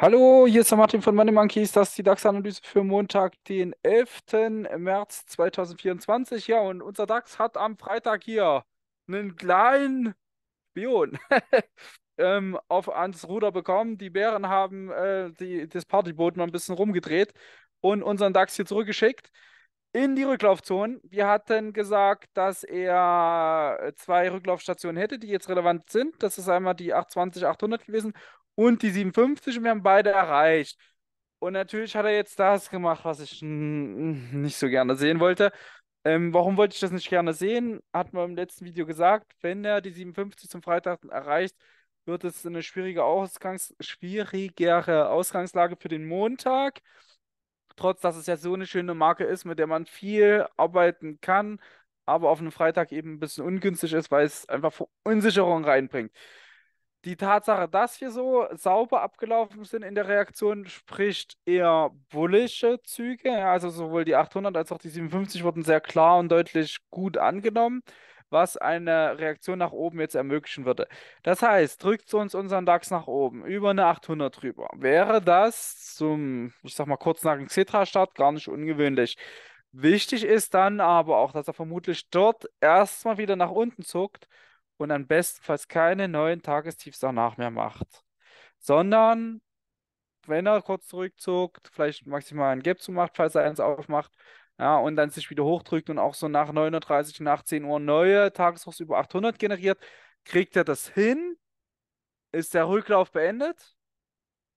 Hallo, hier ist der Martin von Money Monkeys. Das ist die DAX-Analyse für Montag, den 11. März 2024. Ja, und unser DAX hat am Freitag hier einen kleinen Spion ähm, auf ans Ruder bekommen. Die Bären haben äh, die, das Partyboot noch ein bisschen rumgedreht und unseren DAX hier zurückgeschickt in die Rücklaufzone. Wir hatten gesagt, dass er zwei Rücklaufstationen hätte, die jetzt relevant sind. Das ist einmal die 820-800 gewesen und die 57 und wir haben beide erreicht. Und natürlich hat er jetzt das gemacht, was ich nicht so gerne sehen wollte. Ähm, warum wollte ich das nicht gerne sehen? Hat man im letzten Video gesagt, wenn er die 57 zum Freitag erreicht, wird es eine schwierige Ausgangs schwierigere Ausgangslage für den Montag. Trotz, dass es ja so eine schöne Marke ist, mit der man viel arbeiten kann, aber auf einem Freitag eben ein bisschen ungünstig ist, weil es einfach Verunsicherung reinbringt die Tatsache, dass wir so sauber abgelaufen sind in der Reaktion, spricht eher bullische Züge. Also sowohl die 800 als auch die 57 wurden sehr klar und deutlich gut angenommen, was eine Reaktion nach oben jetzt ermöglichen würde. Das heißt, drückt zu uns unseren DAX nach oben über eine 800 drüber. Wäre das zum, ich sag mal kurz nach dem Xetra-Start gar nicht ungewöhnlich. Wichtig ist dann aber auch, dass er vermutlich dort erstmal wieder nach unten zuckt und am besten bestenfalls keine neuen Tagestiefs danach mehr macht, sondern wenn er kurz zurückzuckt, vielleicht maximal ein Gap zu macht, falls er eins aufmacht, ja, und dann sich wieder hochdrückt und auch so nach 39, nach 10 Uhr neue Tageshochs über 800 generiert, kriegt er das hin? Ist der Rücklauf beendet?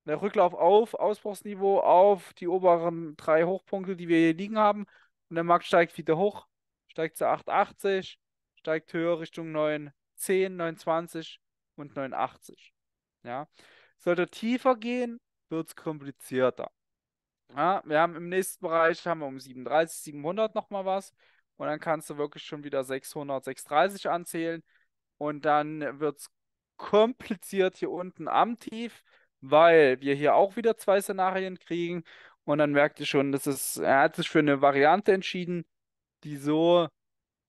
Der Rücklauf auf Ausbruchsniveau, auf die oberen drei Hochpunkte, die wir hier liegen haben. Und der Markt steigt wieder hoch, steigt zu 880, steigt höher Richtung 9 10, 29 und 89. Ja. Sollte tiefer gehen, wird es komplizierter. Ja, wir haben im nächsten Bereich haben wir um 37, 700 nochmal was. Und dann kannst du wirklich schon wieder 600, 630 anzählen. Und dann wird es kompliziert hier unten am Tief, weil wir hier auch wieder zwei Szenarien kriegen. Und dann merkt ihr schon, das ist, er hat sich für eine Variante entschieden, die so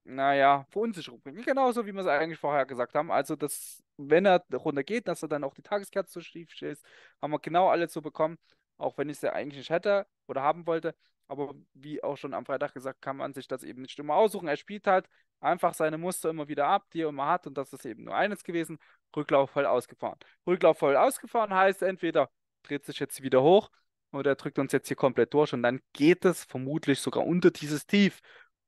naja, Verunsicherung bringen. Genauso wie wir es eigentlich vorher gesagt haben. Also, dass, wenn er runtergeht, dass er dann auch die Tageskerze so schief ist, haben wir genau alle so bekommen, auch wenn ich es ja eigentlich nicht hätte oder haben wollte. Aber wie auch schon am Freitag gesagt, kann man sich das eben nicht immer aussuchen. Er spielt halt einfach seine Muster immer wieder ab, die er immer hat. Und das ist eben nur eines gewesen. Rücklauf voll ausgefahren. Rücklauf voll ausgefahren heißt entweder dreht sich jetzt wieder hoch oder er drückt uns jetzt hier komplett durch und dann geht es vermutlich sogar unter dieses Tief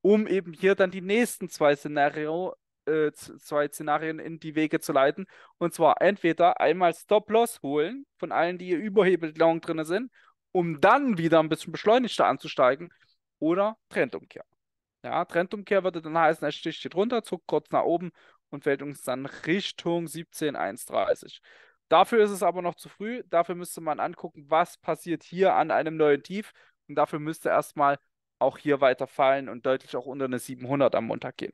um eben hier dann die nächsten zwei, Szenario, äh, zwei Szenarien in die Wege zu leiten. Und zwar entweder einmal Stop-Loss holen von allen, die hier überhebelt-long drin sind, um dann wieder ein bisschen beschleunigter anzusteigen, oder Trendumkehr. Ja, Trendumkehr würde dann heißen, er sticht hier drunter, zuckt kurz nach oben und fällt uns dann Richtung 17,130. Dafür ist es aber noch zu früh. Dafür müsste man angucken, was passiert hier an einem neuen Tief. Und dafür müsste erstmal auch hier weiter fallen und deutlich auch unter eine 700 am Montag gehen.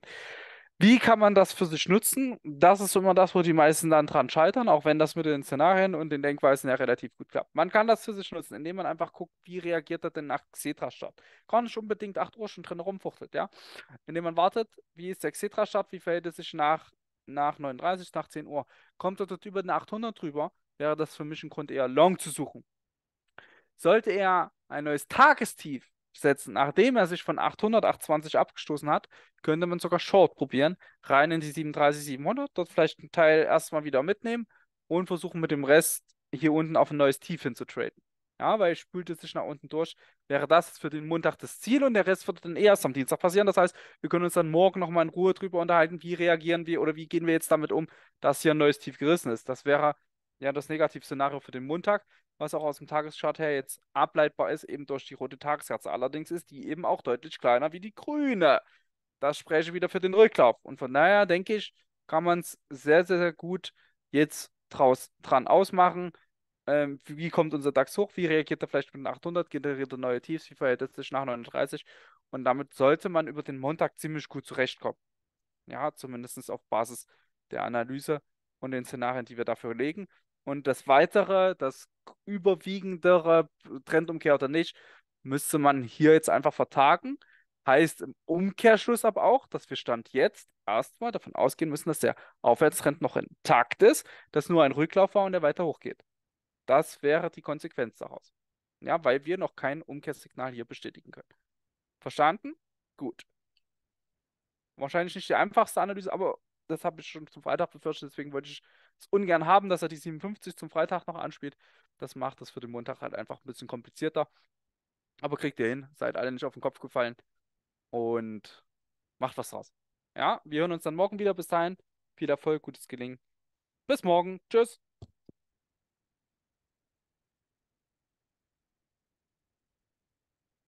Wie kann man das für sich nutzen? Das ist immer das, wo die meisten dann dran scheitern, auch wenn das mit den Szenarien und den Denkweisen ja relativ gut klappt. Man kann das für sich nutzen, indem man einfach guckt, wie reagiert er denn nach Xetra-Start. Gar nicht unbedingt 8 Uhr schon drin rumfuchtet, ja. Indem man wartet, wie ist der Xetra-Start, wie verhält es sich nach, nach 39, nach 10 Uhr. Kommt er dort über den 800 drüber, wäre das für mich ein Grund, eher Long zu suchen. Sollte er ein neues Tagestief setzen. Nachdem er sich von 800, 820 abgestoßen hat, könnte man sogar Short probieren, rein in die 37, 700, dort vielleicht einen Teil erstmal wieder mitnehmen und versuchen mit dem Rest hier unten auf ein neues Tief hinzutraden. Ja, weil spült es sich nach unten durch, wäre das für den Montag das Ziel und der Rest wird dann erst am Dienstag passieren. Das heißt, wir können uns dann morgen nochmal in Ruhe drüber unterhalten, wie reagieren wir oder wie gehen wir jetzt damit um, dass hier ein neues Tief gerissen ist. Das wäre ja das Negativszenario für den Montag, was auch aus dem Tageschart her jetzt ableitbar ist, eben durch die rote Tageskerze. Allerdings ist die eben auch deutlich kleiner wie die grüne. Das spreche wieder für den Rücklauf. Und von daher denke ich, kann man es sehr, sehr, sehr gut jetzt draus, dran ausmachen. Ähm, wie kommt unser DAX hoch? Wie reagiert er vielleicht mit den 800? Generiert er neue Tiefs? Wie verhält es sich nach 39? Und damit sollte man über den Montag ziemlich gut zurechtkommen. Ja, zumindest auf Basis der Analyse und den Szenarien, die wir dafür legen. Und das weitere, das überwiegendere, Trendumkehr oder nicht, müsste man hier jetzt einfach vertagen. Heißt im Umkehrschluss aber auch, dass wir Stand jetzt erstmal davon ausgehen müssen, dass der Aufwärtstrend noch intakt ist, dass nur ein Rücklauf war und der weiter hochgeht. Das wäre die Konsequenz daraus. Ja, weil wir noch kein Umkehrsignal hier bestätigen können. Verstanden? Gut. Wahrscheinlich nicht die einfachste Analyse, aber das habe ich schon zum Freitag befürchtet, deswegen wollte ich ungern haben, dass er die 57 zum Freitag noch anspielt. Das macht das für den Montag halt einfach ein bisschen komplizierter. Aber kriegt ihr hin, seid alle nicht auf den Kopf gefallen und macht was draus. Ja, wir hören uns dann morgen wieder. Bis dahin, viel Erfolg, gutes Gelingen. Bis morgen. Tschüss.